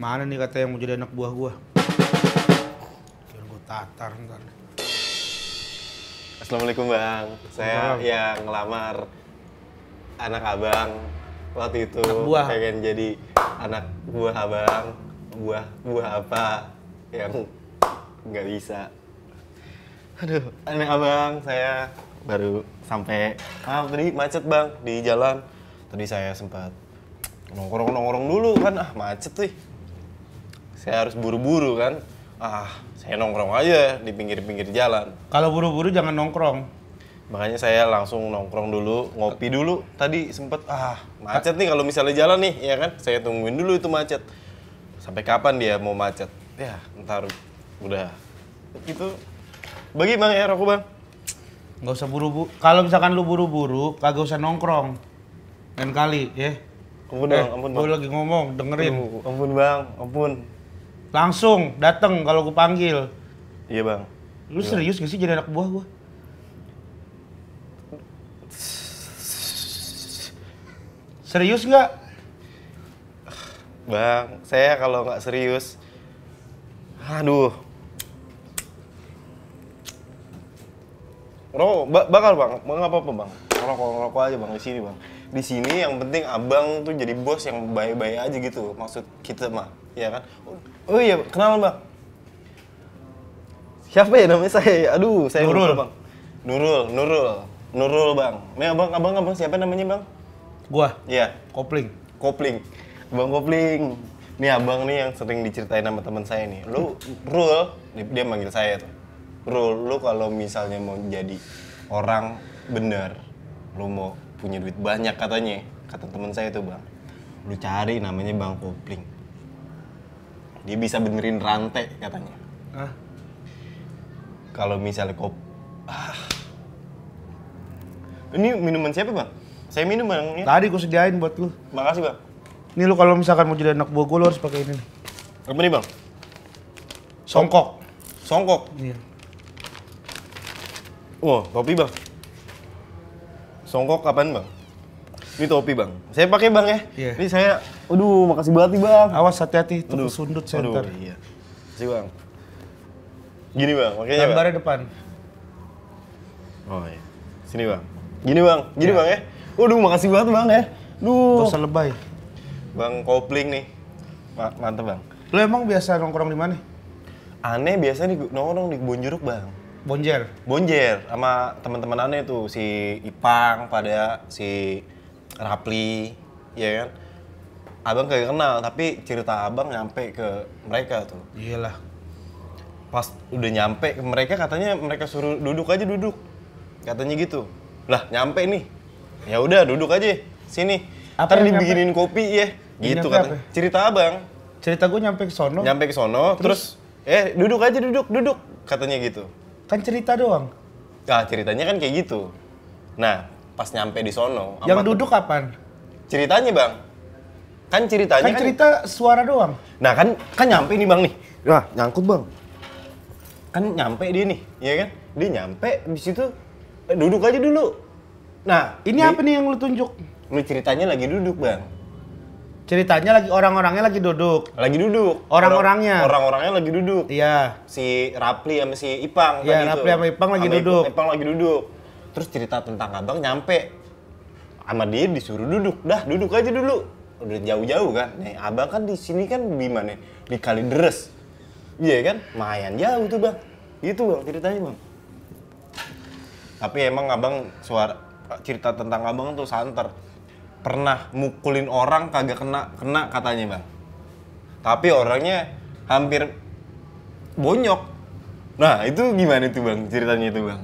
Mana nih kata yang mau jadi anak buah gua? Biar gua tatar ntar. Assalamualaikum bang, saya Assalamualaikum. yang ya ngelamar anak abang waktu itu anak buah. pengen jadi anak buah abang, buah buah apa yang nggak bisa. Aduh, anak abang saya baru sampai ah tadi macet bang di jalan tadi saya sempat nongkrong nongkrong dulu kan ah macet tuh saya harus buru-buru kan. Ah, saya nongkrong aja di pinggir-pinggir jalan. Kalau buru-buru jangan nongkrong. Makanya saya langsung nongkrong dulu, ngopi dulu. Tadi sempet, ah macet nih kalau misalnya jalan nih, ya kan? Saya tungguin dulu itu macet. Sampai kapan dia mau macet? Ya, ntar udah. Itu bagi bang ya, aku bang. Nggak usah buru-buru. Kalau misalkan lu buru-buru, kagak usah nongkrong. Dan kali, ya. Ampun eh, bang, ampun bang. lagi ngomong, dengerin. Ampun bang, ampun. Langsung dateng kalau gue panggil. Iya bang. Lu iya. serius gak sih jadi anak buah gue? Serius nggak? Bang, saya kalau nggak serius, aduh. Bro, ba bakal bang, bang apa-apa bang. Rokok, rokok aja bang di sini bang. Di sini yang penting abang tuh jadi bos yang baik-baik aja gitu, maksud kita mah. Iya kan? Oh iya, kenal Bang. Siapa ya namanya saya? Aduh, saya Nurul, lupa, Bang. Nurul, Nurul. Nurul, Bang. Ini Abang, Abang, Abang siapa namanya, Bang? Gua. Iya. Kopling. Kopling. Bang Kopling. Nih Abang nih yang sering diceritain sama teman saya nih. Lu Rul, dia, dia manggil saya tuh. Rul, lu kalau misalnya mau jadi orang bener, lu mau punya duit banyak katanya, kata teman saya tuh, Bang. Lu cari namanya Bang Kopling dia bisa benerin rantai katanya. Kalau misalnya kop ah. Ini minuman siapa, Bang? Saya minum Ya? Tadi gue sediain buat lu. Makasih, Bang. Ini lu kalau misalkan mau jadi anak buah gue, lu harus pakai ini. Apa nih, Bang? Songkok. Songkok? Iya. Wah, oh, topi, Bang. Songkok kapan, Bang? Ini topi, Bang. Saya pakai, Bang, ya. Iya. Ini saya Aduh, makasih banget nih bang. Awas hati-hati, terus sundut center. Aduh, Iya. si bang. Gini bang, makanya Gambarnya depan. Oh iya. Sini bang. Gini bang, gini ya. bang ya. Aduh, makasih banget bang ya. Duh. Dosa lebay. Bang kopling nih. Ma mantep bang. Lo emang biasa nongkrong di mana? Aneh biasanya di nongkrong di kebun jeruk bang. Bonjer. Bonjer sama teman-teman aneh tuh si Ipang pada si Rapli, ya kan? abang kayak kenal tapi cerita abang nyampe ke mereka tuh iyalah pas udah nyampe ke mereka katanya mereka suruh duduk aja duduk katanya gitu lah nyampe nih ya udah duduk aja sini apa ntar dibikinin kopi ya iya, gitu kan cerita abang cerita gue nyampe ke sono nyampe ke sono terus, terus eh duduk aja duduk duduk katanya gitu kan cerita doang nah ceritanya kan kayak gitu nah pas nyampe di sono yang duduk kapan ceritanya bang Kan ceritanya kan, kan cerita suara doang. Nah, kan kan nyampe nih Bang nih. Wah, nyangkut Bang. Kan nyampe dia nih, ya kan? Dia nyampe di situ eh, duduk aja dulu. Nah, ini di, apa nih yang lu tunjuk? Lu ceritanya lagi duduk, Bang. Ceritanya lagi orang-orangnya lagi duduk. Lagi duduk. Orang-orangnya. Orang-orangnya lagi duduk. Iya. Si Rapli sama si Ipang Iya, Rapli sama Ipang lagi duduk. Ipang lagi duduk. Terus cerita tentang Abang nyampe sama dia disuruh duduk. Dah, duduk aja dulu udah jauh-jauh kan. Nih, eh, abang kan di sini kan di mana? Di Kalideres. Iya kan? Mayan jauh tuh, Bang. itu Bang, ceritanya, Bang. Tapi emang abang suara cerita tentang abang tuh santer. Pernah mukulin orang kagak kena kena katanya, Bang. Tapi orangnya hampir bonyok. Nah, itu gimana itu, Bang? Ceritanya itu, Bang.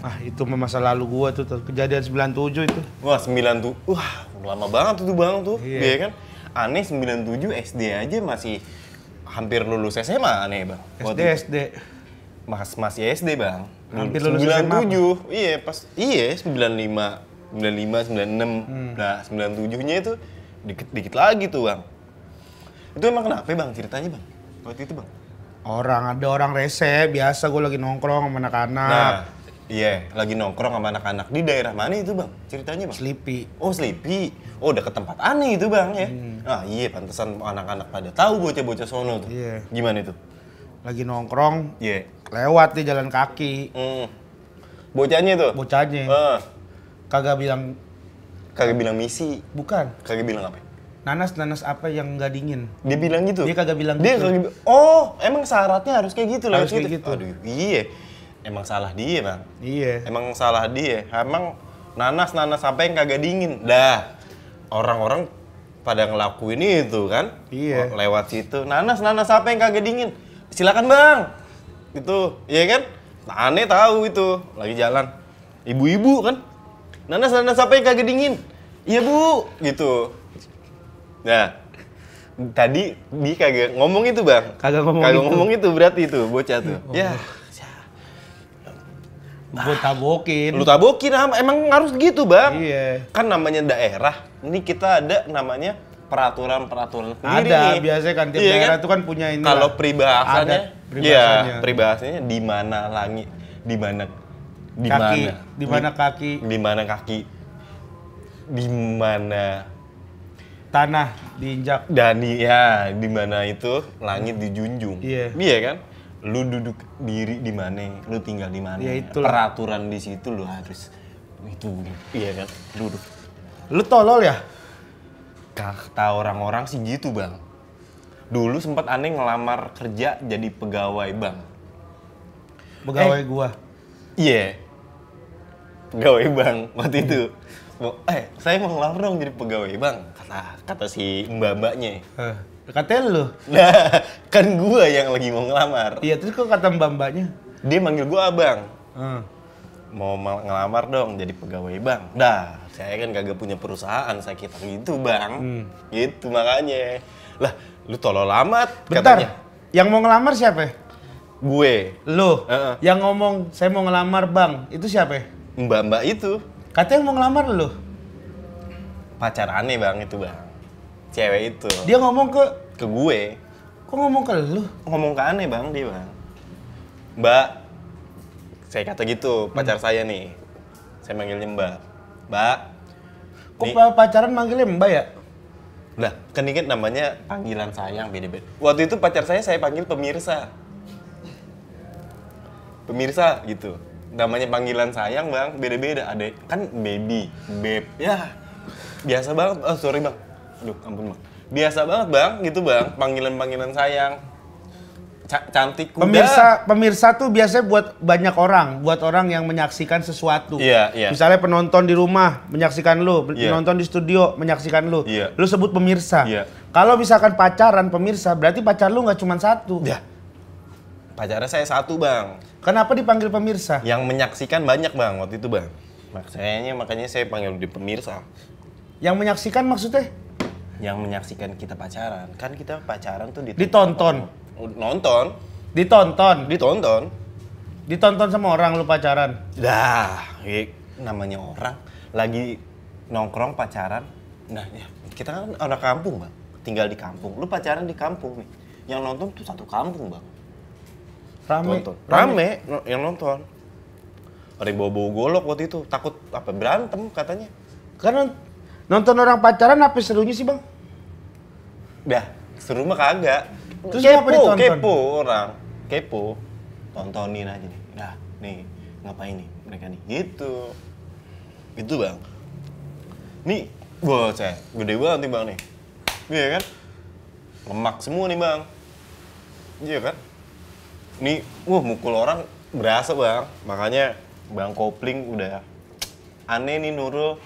Ah, itu masa lalu gua tuh kejadian 97 itu. Wah, sembilan Wah, lama banget tuh bang tuh, iya yeah. kan? Aneh 97 SD aja masih hampir lulus SMA aneh bang. Waktu SD SD. Mas masih SD bang. Hampir lulus 97. SMA. Iya pas iya 95 95 96. Hmm. Nah, 97-nya itu dikit-dikit lagi tuh, Bang. Itu emang kenapa, Bang? Ceritanya, Bang. Waktu itu, Bang. Orang ada orang rese, biasa gue lagi nongkrong sama anak-anak. Nah. Iya, yeah, lagi nongkrong sama anak-anak di daerah mana itu bang? Ceritanya bang? Sleepy. Oh Sleepy. Oh udah ke tempat aneh itu bang ya? Hmm. Ah iya, pantesan anak-anak pada tahu bocah-bocah sono tuh. Iya. Yeah. Gimana itu? Lagi nongkrong. Iya. Yeah. Lewat di jalan kaki. Hmm. Bocahnya tuh? Bocahnya. Uh. Kagak bilang. Kagak bilang misi. Bukan. Kagak bilang apa? nanas nanas apa yang nggak dingin dia bilang gitu dia kagak bilang dia gitu. kagak oh emang syaratnya harus kayak gitu lah harus kayak gitu, gitu. Aduh, iya emang salah dia bang iya emang salah dia emang nanas nanas sampai yang kagak dingin dah orang-orang pada ngelakuin itu kan iya oh, lewat situ nanas nanas apa yang kagak dingin silakan bang itu iya kan nah, aneh tahu itu lagi jalan ibu-ibu kan nanas nanas apa yang kagak dingin iya bu gitu nah tadi dia kagak ngomong itu bang kagak ngomong kagak itu. itu berarti itu bocah tuh oh. ya Gue tabokin. Lu tabokin, emang harus gitu bang. Iya. Kan namanya daerah, ini kita ada namanya peraturan-peraturan sendiri ada, nih. biasanya kan tiap iya, daerah kan? itu kan punya ini. Kalau peribahasanya, iya, peribahasanya di mana langit, di mana di kaki, di mana kaki, di mana kaki, di mana tanah diinjak. Dan ya, di mana itu langit dijunjung. Iya. Iya kan? lu duduk diri di mana, lu tinggal di mana. Ya, Peraturan di situ lu harus itu iya kan duduk. Lu tolol ya? Kata orang-orang sih gitu, Bang. Dulu sempat aneh ngelamar kerja jadi pegawai, Bang. Pegawai eh, gua. Iya. Yeah. Pegawai Bang waktu itu. Hmm. eh, saya mau ngelamar dong jadi pegawai, Bang. Kata kata si mbak-mbaknya. Huh Katanya lu. Nah, kan gua yang lagi mau ngelamar. Iya, terus kok kata mbak-mbaknya? Dia manggil gua abang. Hmm. Mau ngelamar dong jadi pegawai bank. Dah, saya kan kagak punya perusahaan kita gitu bang. Hmm. Gitu makanya. Lah, lu tolol amat Bentar, katanya. yang mau ngelamar siapa Gue. Lu? Uh -uh. Yang ngomong saya mau ngelamar bang, itu siapa Mbak-mbak itu. Katanya mau ngelamar lu? Pacar aneh bang itu bang cewek itu. Dia ngomong ke ke gue. Kok ngomong ke lu? Ngomong ke aneh bang dia bang. Mbak, saya kata gitu hmm. pacar hmm. saya nih. Saya manggilnya Mbak. Mbak. Kok nih, pacaran manggilnya Mbak ya? Lah, kan, kan namanya panggilan sayang beda-beda. Waktu itu pacar saya saya panggil pemirsa. Pemirsa gitu. Namanya panggilan sayang bang, beda-beda. Ada kan baby, babe ya biasa banget. Oh, sorry bang, aduh ampun bang biasa banget bang gitu bang panggilan panggilan sayang Ca cantik kuda. Pemirsa pemirsa tuh biasanya buat banyak orang, buat orang yang menyaksikan sesuatu. Iya, yeah, Yeah. Misalnya penonton di rumah menyaksikan lu, yeah. penonton di studio menyaksikan lu. Yeah. Lu sebut pemirsa. Yeah. Kalau misalkan pacaran pemirsa, berarti pacar lu nggak cuma satu. Ya. Yeah. Pacarnya saya satu, Bang. Kenapa dipanggil pemirsa? Yang menyaksikan banyak, Bang, waktu itu, Bang. Makanya makanya saya panggil di pemirsa. Yang menyaksikan maksudnya? yang menyaksikan kita pacaran kan kita pacaran tuh ditonton ditonton oh, nonton ditonton ditonton ditonton sama orang lu pacaran dah ya, namanya orang lagi nongkrong pacaran nah ya, kita kan anak kampung bang tinggal di kampung lu pacaran di kampung nih yang nonton tuh satu kampung bang rame nonton. rame, yang nonton ada yang bawa bawa golok waktu itu takut apa berantem katanya karena Nonton orang pacaran apa serunya sih bang? Dah, seru mah kagak. Terus kepo, kepo orang. Kepo. Tontonin aja nih. dah nih ngapain nih mereka nih? Gitu. Gitu bang. Nih, wah saya gede banget nih bang nih. Iya kan? Lemak semua nih bang. Iya kan? Nih, wah mukul orang berasa bang. Makanya Bang Kopling udah aneh nih Nurul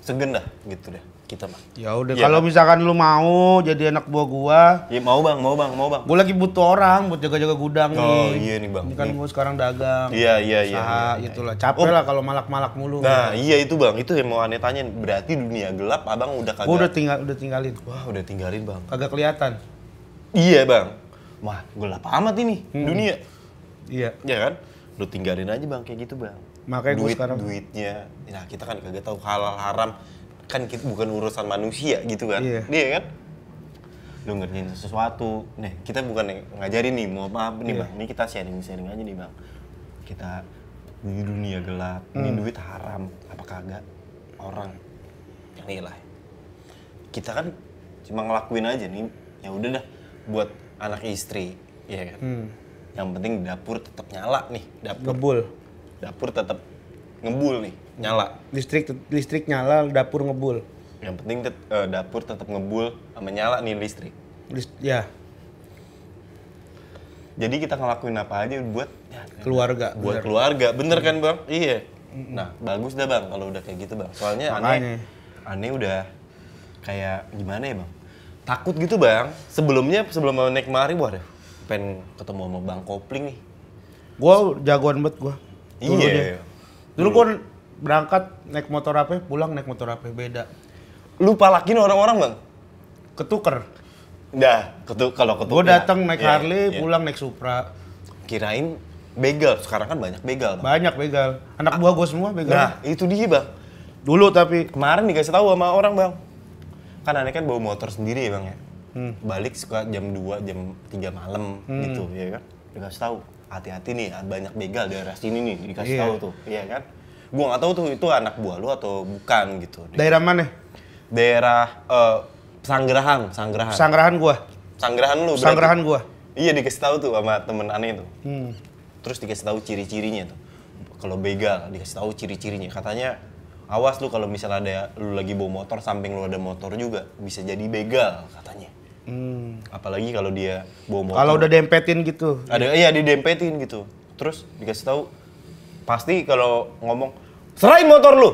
segen gitu deh kita mah. Ya udah iya kalau kan? misalkan lu mau jadi anak buah gua. Ya mau bang, mau bang, mau bang. Gua lagi butuh orang buat jaga-jaga gudang oh, nih. Oh iya nih bang. Ini kan gua sekarang dagang. Iya iya iya. Ah iya, gitu Capek oh. lah kalau malak-malak mulu. Nah gitu. iya itu bang, itu yang mau aneh tanyain. Berarti dunia gelap abang udah kagak. Gua udah tinggal, udah tinggalin. Wah udah tinggalin bang. Kagak kelihatan. Iya bang. Wah gelap amat ini hmm. dunia. Iya. Iya kan? lu tinggalin aja bang kayak gitu bang makanya duit sekarang... duitnya nah kita kan kagak tahu halal haram kan kita bukan urusan manusia gitu kan iya. dia kan lu ngerjain sesuatu nih kita bukan ngajarin nih mau apa nih iya. bang ini kita sharing sharing aja nih bang kita di dunia gelap hmm. ini duit haram apa kagak orang yang nilai kita kan cuma ngelakuin aja nih ya udah dah buat anak istri ya kan hmm yang penting dapur tetap nyala nih, dapur. Ngebul. Dapur tetap ngebul nih, nyala. Listrik listrik nyala, dapur ngebul. Yang penting tet, uh, dapur tetap ngebul sama nyala nih listrik. List, ya. Jadi kita ngelakuin apa aja buat ya, keluarga. Buat bener. keluarga, bener kan bang? Iya. Nah bagus dah bang kalau udah kayak gitu bang. Soalnya Makanya. aneh, aneh udah kayak gimana ya bang? Takut gitu bang. Sebelumnya sebelum naik kemari, waduh pengen ketemu sama Bang Kopling nih. Gue jagoan banget gue. Iya. Dulu gue berangkat naik motor apa, pulang naik motor apa beda. Lu palakin orang-orang bang? Ketuker. Dah, ketuk kalau ketuker. Gue datang naik yeah, Harley, yeah. pulang naik Supra. Kirain begal, sekarang kan banyak begal. Bang. Banyak begal. Anak buah gue semua begal. Nah, itu dia bang. Dulu tapi kemarin dikasih tahu sama orang bang. Kan aneh kan bawa motor sendiri ya bang ya hmm. balik suka jam 2, jam 3 malam hmm. gitu ya kan dikasih tahu hati-hati nih ah, banyak begal di daerah sini nih dikasih yeah. tahu tuh ya kan gua nggak tahu tuh itu anak buah lu atau bukan gitu daerah mana daerah uh, Sanggerahan Sanggerahan Sanggerahan gua Sanggerahan lu Sanggerahan gua iya dikasih tahu tuh sama temen aneh itu hmm. terus dikasih tahu ciri-cirinya tuh kalau begal dikasih tahu ciri-cirinya katanya awas lu kalau misalnya ada lu lagi bawa motor samping lu ada motor juga bisa jadi begal katanya Hmm. Apalagi kalau dia bawa motor. Kalau udah dempetin gitu. Ada iya di dempetin gitu. Terus dikasih tahu pasti kalau ngomong serain motor lu.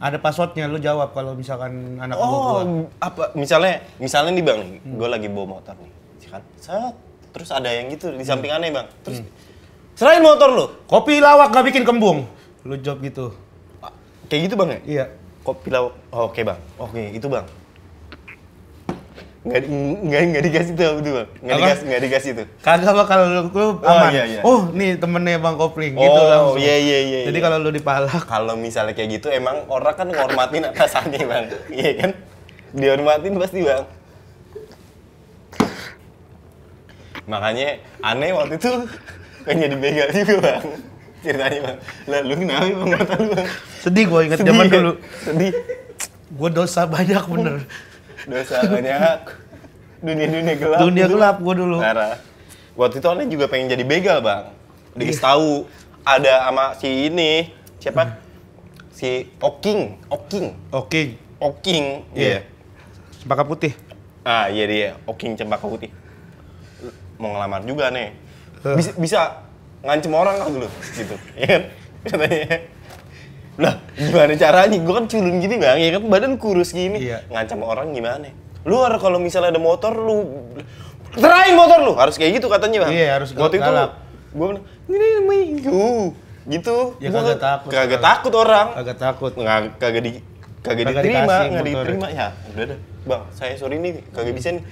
Ada passwordnya lu jawab kalau misalkan anak oh, gua. apa misalnya misalnya nih Bang hmm. gua lagi bawa motor nih. Iya kan set terus ada yang gitu di samping aneh Bang. Terus hmm. Serain motor lu. Kopi lawak gak bikin kembung. Lu jawab gitu. Kayak gitu Bang ya? Iya. Kopi lawak. Oh, Oke okay, Bang. Oke, okay, itu Bang. Nggak, nggak, nggak dikasih tuh Abdu nggak dikasih nggak dikasih tuh kagak bakal lu, oh, aman oh, iya, iya. oh nih temennya bang kopling gitu oh, gitu langsung iya, iya, iya, jadi iya. kalau lu dipala kalau misalnya kayak gitu emang orang kan ngormatin atasannya bang iya kan dihormatin pasti bang makanya aneh waktu itu kayaknya dibegal juga bang ceritanya bang lah lu kenapa bang mata lu bang sedih gua ingat zaman kan? dulu sedih gua dosa banyak bener oh dosa banyak dunia-dunia gelap dunia gelap gue dulu Marah. waktu itu Onen juga pengen jadi begal bang iya. dikis yeah. tahu ada sama si ini siapa si Oking Oking Oking Oking iya yeah. cempaka putih ah iya dia Oking cempaka putih mau ngelamar juga nih eh. bisa, bisa ngancem orang kan dulu gitu ya kan katanya Nah, gimana caranya? Gue kan culun gini bang, ya kan badan kurus gini. Iya. Ngancam orang gimana? Lu kalau misalnya ada motor, lu terain motor lu. Harus kayak gitu katanya bang. Iya, harus Waktu itu gue bilang, ini minggu. Gitu. Ya gua kagak takut. Kagak takut orang. Kagak takut. Nggak, kagak di kagak, kagak diterima, nggak diterima. Ya, udah deh. Bang, saya sorry nih, kagak iya. bisa nih.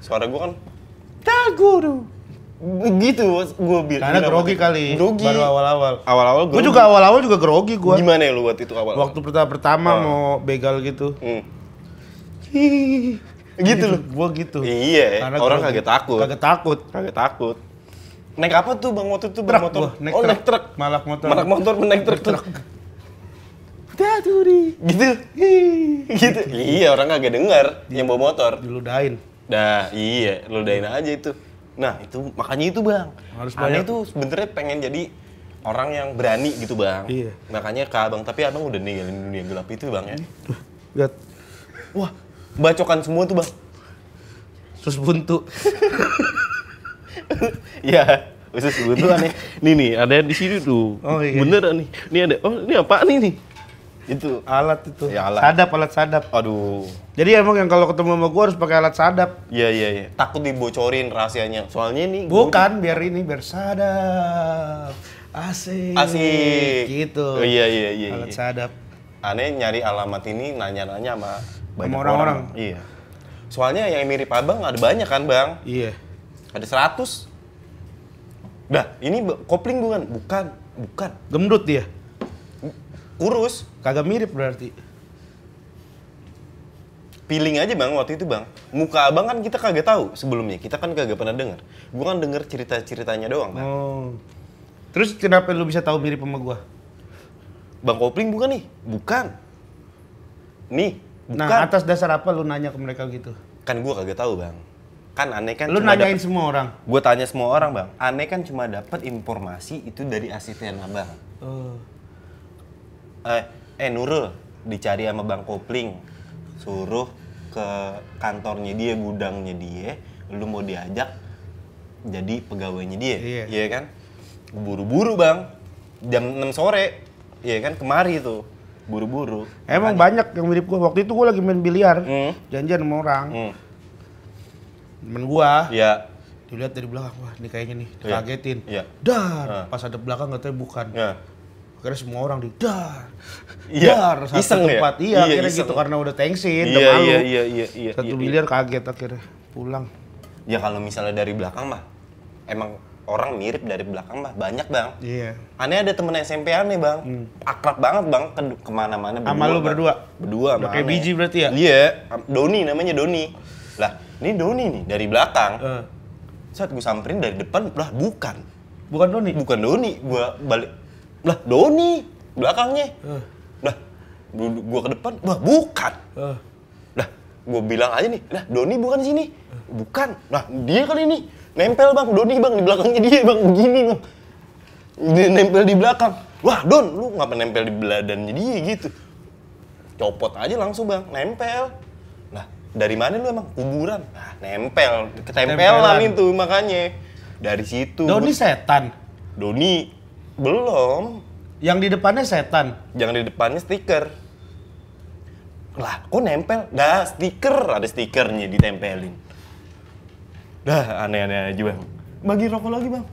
Suara gue kan, tak guru gitu gue bilang karena grogi kali grogi. baru awal-awal awal-awal gue juga awal-awal juga grogi gue gimana ya lu waktu itu awal, waktu pertama pertama oh. mau begal gitu hmm. gitu, gitu loh gue gitu iya karena orang kaget takut kaget takut kaget takut naik apa tuh bang motor tuh bang motor naik oh naik truk malak motor malak motor naik truk truk Daduri. gitu gitu iya orang kagak dengar yang bawa motor diludain dah iya ludain aja itu Nah itu makanya itu bang. Harus Aneh banyak. tuh sebenernya pengen jadi orang yang berani gitu bang. Iya. Makanya kak bang tapi abang udah ninggalin dunia gelap itu bang ya. Lihat. Wah bacokan semua tuh bang. Terus buntu. ya, Usus buntu aneh. Iya. Nih nih ada di sini tuh. Oh, iya. Bener nih. Nih ada. Oh ini apa nih nih? Itu. Alat itu. Ya, alat. Sadap, alat sadap. Aduh. Jadi emang yang kalau ketemu sama gue harus pakai alat sadap. Iya, iya, iya. Takut dibocorin rahasianya. Soalnya ini Bukan, gua... biar ini, biar sadap. Asik. Asik. Gitu. Oh, iya, iya, iya. Alat iya. sadap. Aneh nyari alamat ini nanya-nanya sama banyak orang-orang. Iya. Soalnya yang mirip abang ada banyak kan bang? Iya. Ada seratus Dah, ini kopling bukan? Bukan, bukan. Gemdut dia? kurus kagak mirip berarti Piling aja bang waktu itu bang muka abang kan kita kagak tahu sebelumnya kita kan kagak pernah dengar gua kan denger cerita ceritanya doang bang oh. terus kenapa lu bisa tahu mirip sama gua bang kopling bukan nih bukan nih nah, bukan. nah atas dasar apa lu nanya ke mereka gitu kan gua kagak tahu bang kan aneh kan lu nanyain dapet, semua orang gua tanya semua orang bang aneh kan cuma dapat informasi itu dari asisten abang oh eh, eh Nurul dicari sama Bang Kopling suruh ke kantornya dia gudangnya dia lu mau diajak jadi pegawainya dia iya yeah. kan buru-buru bang jam 6 sore iya kan kemari tuh buru-buru emang Makanya. banyak yang mirip gua waktu itu gua lagi main biliar mm. janjian sama orang mm. temen gua ya dilihat dari belakang wah ini kayaknya nih iya. dikagetin yeah. yeah. dar pas ada belakang katanya bukan yeah karena semua orang di dar iya, dar satu iseng ya? tempat ya? iya, iya akhirnya iseng. gitu karena udah tensin iya, udah iya, malu iya, iya, iya, iya, satu iya, miliar iya. kaget akhirnya pulang ya kalau misalnya dari belakang mah emang orang mirip dari belakang mah banyak bang iya aneh ada temen SMP aneh bang hmm. akrab banget bang ke kemana-mana sama lu berdua berdua sama kayak biji berarti ya iya Doni namanya Doni lah ini Doni nih dari belakang uh. Eh. saat gue samperin dari depan lah bukan bukan Doni bukan Doni gue balik lah Doni belakangnya. Uh. Lah gua ke depan, wah bukan. Uh. Lah gua bilang aja nih, lah Doni bukan di sini. Uh. Bukan. lah dia kali ini nempel Bang Doni Bang di belakangnya dia Bang begini Bang. Dia nempel di belakang. Wah, Don, lu ngapa nempel di beladannya dia gitu? Copot aja langsung, Bang. Nempel. lah dari mana lu emang? Kuburan. Nah, nempel, ketempelan Tempelan. itu makanya. Dari situ. Doni setan. Doni belum. Yang di depannya setan. Yang di depannya stiker. Lah, kok nempel? Dah, stiker. Ada stikernya ditempelin. Dah, aneh-aneh aja, Bang. Bagi rokok lagi, Bang.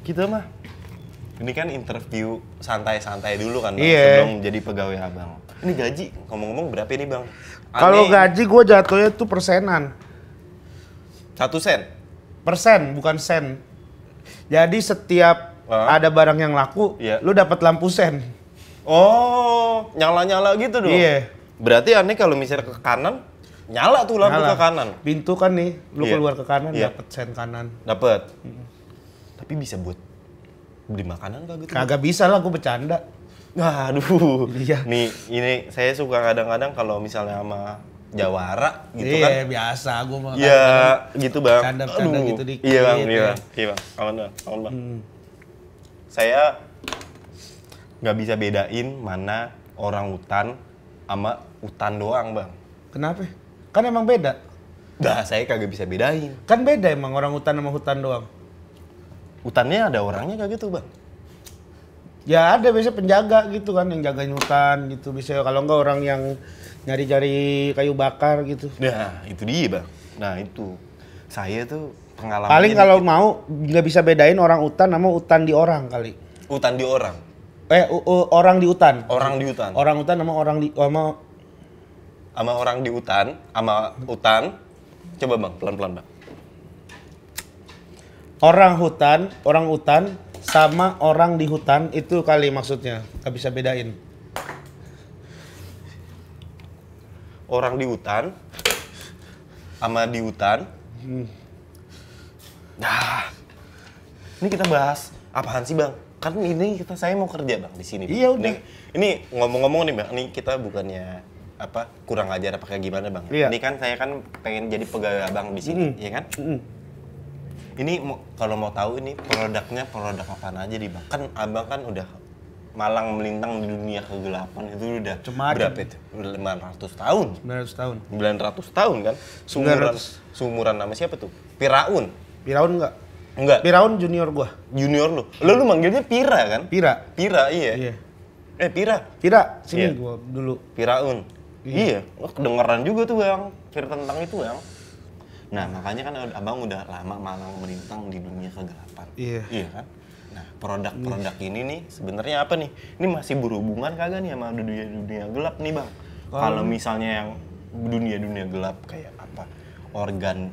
Kita mah. Ini kan interview santai-santai dulu kan, Bang. Yeah. Sebelum jadi pegawai abang. Ini gaji, ngomong-ngomong berapa ini, Bang? Kalau gaji gue jatuhnya tuh persenan. Satu sen? Persen, bukan sen. Jadi setiap huh? ada barang yang laku, yeah. lu dapat lampu sen. Oh, nyala-nyala gitu dong. Iya. Berarti aneh kalau misalnya ke kanan, nyala tuh lampu nyala. ke kanan. Pintu kan nih, lu yeah. keluar ke kanan yeah. dapat sen kanan. Dapat. Hmm. Tapi bisa buat beli makanan kagak? Kagak bisa lah, gue bercanda. Aduh. Iya. Nih, ini saya suka kadang-kadang kalau misalnya sama jawara gitu iya, kan. Iya, biasa gue mah. Iya, gitu, Bang. Canda-canda gitu dikit. Iya, ya. iya, Bang. Iya, Bang. Aman, Bang. Aman, Bang. Hmm saya nggak bisa bedain mana orang hutan sama hutan doang bang. Kenapa? Kan emang beda. Dah, saya kagak bisa bedain. Kan beda emang orang hutan sama hutan doang. Hutannya ada orangnya kagak gitu bang? Ya ada biasanya penjaga gitu kan yang jagain hutan gitu bisa kalau nggak orang yang nyari-cari kayu bakar gitu. Nah itu dia bang. Nah itu saya tuh pengalaman. Paling kalau gitu. mau nggak bisa bedain orang utan sama utan di orang kali. Utan di orang. Eh u, u, orang di utan. Orang di utan. Orang utan sama orang di sama sama orang di hutan, sama hutan. Coba Bang, pelan-pelan Bang. Orang hutan, orang hutan sama orang di hutan itu kali maksudnya. nggak bisa bedain. Orang di hutan sama di hutan. Hmm Nah, ini kita bahas apaan sih bang? Karena ini kita saya mau kerja bang di sini. Iya udah. Nah, ini ngomong-ngomong nih bang, ini kita bukannya apa kurang ajar apa kayak gimana bang? Iya. Ini kan saya kan pengen jadi pegawai abang di sini, mm. ya kan? Mm. Ini kalau mau tahu ini produknya produk apa aja di bang? Kan abang kan udah malang melintang di dunia kegelapan itu udah Cuma berapa itu? 900 tahun. 900 tahun. 900 tahun kan? Sumuran 900. sumuran nama siapa tuh? Piraun. Piraun enggak? Enggak. Piraun junior gua. Junior lu. Lu lu manggilnya Pira kan? Pira. Pira iya. Iya. Eh Pira. Pira sini iya. gua dulu. Piraun. Iya. iya. Lo kedengeran juga tuh bang. Cerita tentang itu bang. Nah makanya kan abang udah lama malang melintang di dunia kegelapan. Iya. Iya kan? Nah produk-produk ini nih sebenarnya apa nih? Ini masih berhubungan kagak nih sama dunia-dunia gelap nih bang? Kalau misalnya yang dunia-dunia gelap kayak apa? Organ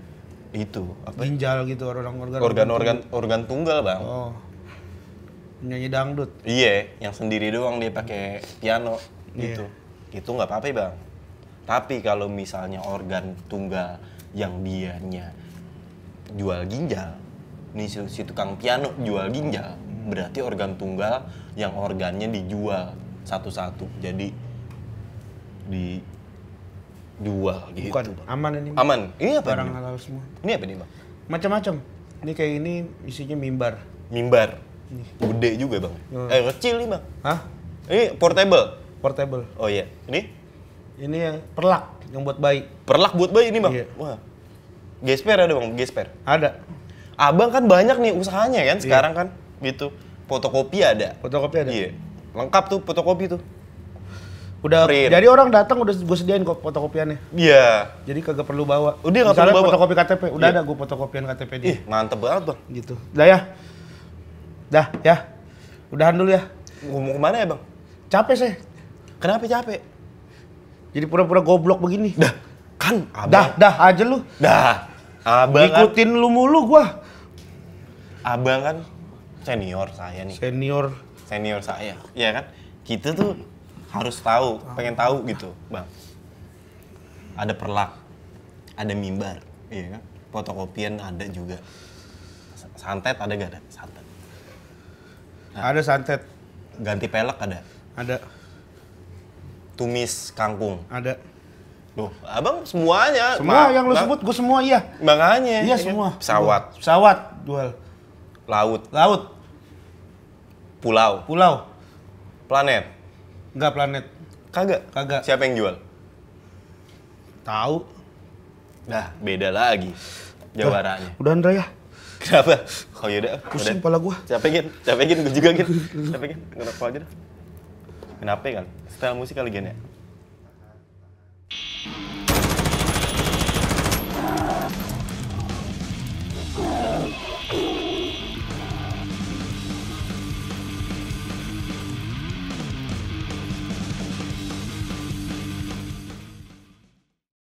itu apa ginjal gitu orang organ organ organ organ tunggal bang oh nyanyi dangdut iya yang sendiri doang dia pakai piano iya. gitu yeah. itu nggak apa-apa ya, bang tapi kalau misalnya organ tunggal yang dianya jual ginjal nih si, si tukang piano jual ginjal hmm. berarti organ tunggal yang organnya dijual satu-satu jadi di Jual gitu. Bukan, aman ini. Aman. Ini apa? Barang ini? halal semua. Ini apa nih, Bang? Macam-macam. Ini kayak ini isinya mimbar. Mimbar. Ini. Gede juga, Bang. Hmm. Eh, kecil nih, Bang. Hah? Ini portable. Portable. Oh iya. Ini? Ini yang perlak yang buat bayi. Perlak buat bayi ini, Bang. Iya. Wah. Gesper ada, Bang. Gesper. Ada. Abang kan banyak nih usahanya kan iya. sekarang kan gitu. Fotokopi ada. Fotokopi ada. Iya. Lengkap tuh fotokopi tuh. Udah print. jadi orang datang udah gue sediain kok fotokopiannya. Iya. Yeah. Jadi kagak perlu bawa. Udah nggak perlu bawa. fotokopi KTP, udah yeah. ada gue fotokopian KTP dia. Ih, mantep banget, Bang. Gitu. dah ya. Dah, ya. Udahan dulu ya. Ngomong kemana ya, Bang? Capek sih. Kenapa capek? Jadi pura-pura goblok begini. Dah, kan abang. Dah, dah aja lu. Dah. Abang kan- ikutin lu mulu gua. Abang kan senior saya nih. Senior. Senior saya. ya kan? Kita tuh harus tahu, pengen tahu gitu, Bang. Ada perlak, ada mimbar, iya kan? Fotokopian ada juga. Santet ada gak ada? Santet. Nah, ada santet. Ganti pelek ada? Ada. Tumis kangkung? Ada. Loh, abang semuanya. Semua yang lo sebut, gue semua iya. Makanya. Iya semua. Pesawat. Pesawat, dual. Laut. Laut. Pulau. Pulau. Planet. Enggak planet. Kagak. Kagak. Siapa yang jual? Tahu. Nah, beda lagi. Jawarannya. Udah, Andra ya. Kenapa? Oh udah Pusing kepala gua. Capek gin, capek gin, gua juga gin. Capek gin, kenapa aja dah. Kenapa kan? Style musik kali gini ya?